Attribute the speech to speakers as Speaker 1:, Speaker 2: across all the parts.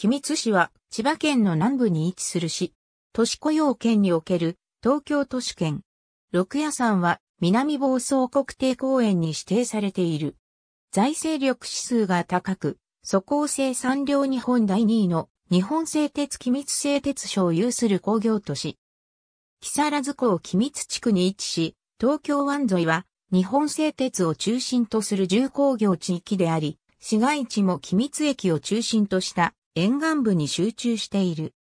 Speaker 1: 君津市は千葉県の南部に位置する市。都市雇用圏における東京都市圏。六夜山は南房総国定公園に指定されている。財政力指数が高く、素効性産業日本第2位の日本製鉄機密製鉄所を有する工業都市。木更津港機密地区に位置し、東京湾沿いは日本製鉄を中心とする重工業地域であり、市街地も機密駅を中心とした沿岸部に集中している。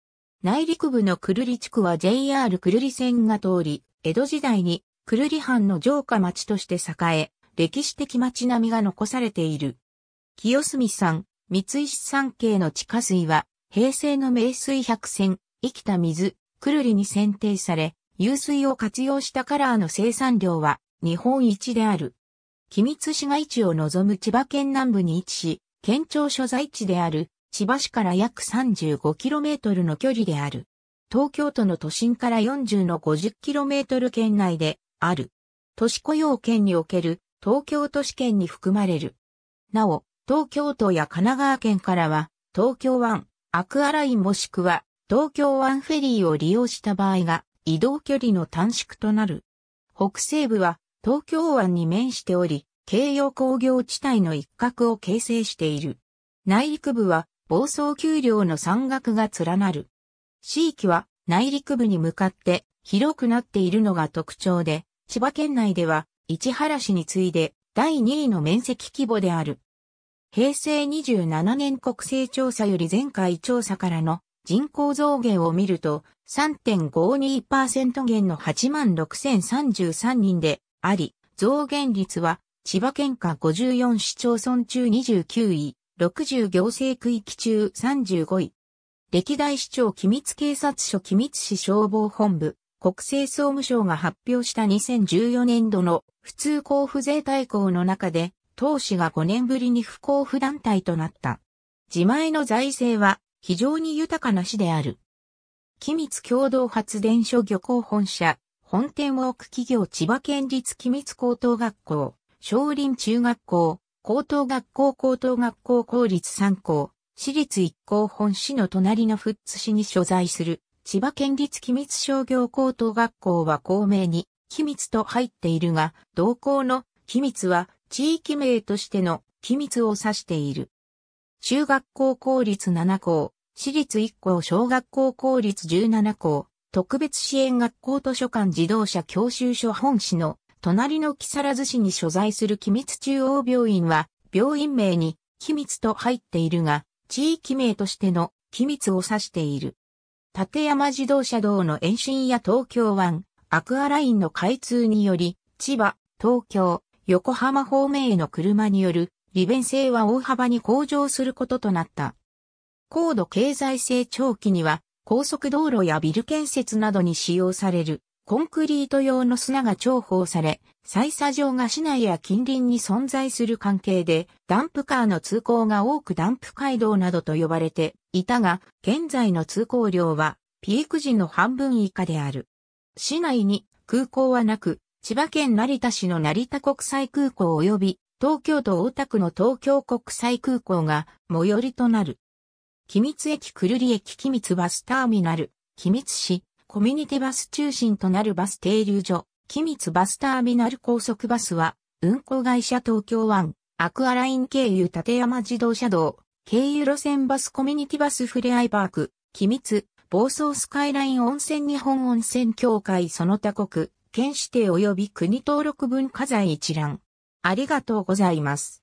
Speaker 1: 内陸部の久留里地区は JR 久留里線が通り、江戸時代に久留里藩の城下町として栄え、歴史的町並みが残されている。清澄山、三石山系の地下水は、平成の名水百選、生きた水、くるりに選定され、湧水を活用したカラーの生産量は日本一である。君津市街地を望む千葉県南部に位置し、県庁所在地である千葉市から約 35km の距離である。東京都の都心から40の 50km 圏内である。都市雇用圏における東京都市圏に含まれる。なお、東京都や神奈川県からは、東京湾、アクアラインもしくは、東京湾フェリーを利用した場合が、移動距離の短縮となる。北西部は、東京湾に面しており、京葉工業地帯の一角を形成している。内陸部は、暴走丘陵の山岳が連なる。地域は内陸部に向かって広くなっているのが特徴で、千葉県内では市原市に次いで第2位の面積規模である。平成27年国勢調査より前回調査からの人口増減を見ると3.52%減の86,033人であり、増減率は千葉県下54市町村中29位、60行政区域中35位。歴代市長機密警察署機密市消防本部、国政総務省が発表した2014年度の普通交付税対抗の中で、当市が5年ぶりに不交付団体となった。自前の財政は非常に豊かな市である。機密共同発電所漁港本社、本店を置く企業千葉県立機密高等学校、少林中学校、高等学校高等学校公立3校、私立1校本市の隣の富津市に所在する、千葉県立機密商業高等学校は校名に、機密と入っているが、同校の機密は地域名としての機密を指している。中学校公立7校、私立1校小学校公立17校、特別支援学校図書館自動車教習所本市の隣の木更津市に所在する君津中央病院は、病院名に、君津と入っているが、地域名としての君津を指している。立山自動車道の延伸や東京湾、アクアラインの開通により、千葉、東京、横浜方面への車による利便性は大幅に向上することとなった。高度経済成長期には、高速道路やビル建設などに使用されるコンクリート用の砂が重宝され、採砂場が市内や近隣に存在する関係で、ダンプカーの通行が多くダンプ街道などと呼ばれていたが、現在の通行量はピーク時の半分以下である。市内に空港はなく、千葉県成田市の成田国際空港及び東京都大田区の東京国際空港が最寄りとなる。君津駅くるり駅君津バスターミナル、君津市、コミュニティバス中心となるバス停留所、機密バスターミナル高速バスは、運行会社東京湾、アクアライン経由立山自動車道、経由路線バスコミュニティバスふれあいパーク、機密、房総スカイライン温泉日本温泉協会その他国、県指定及び国登録文化財一覧。ありがとうございます。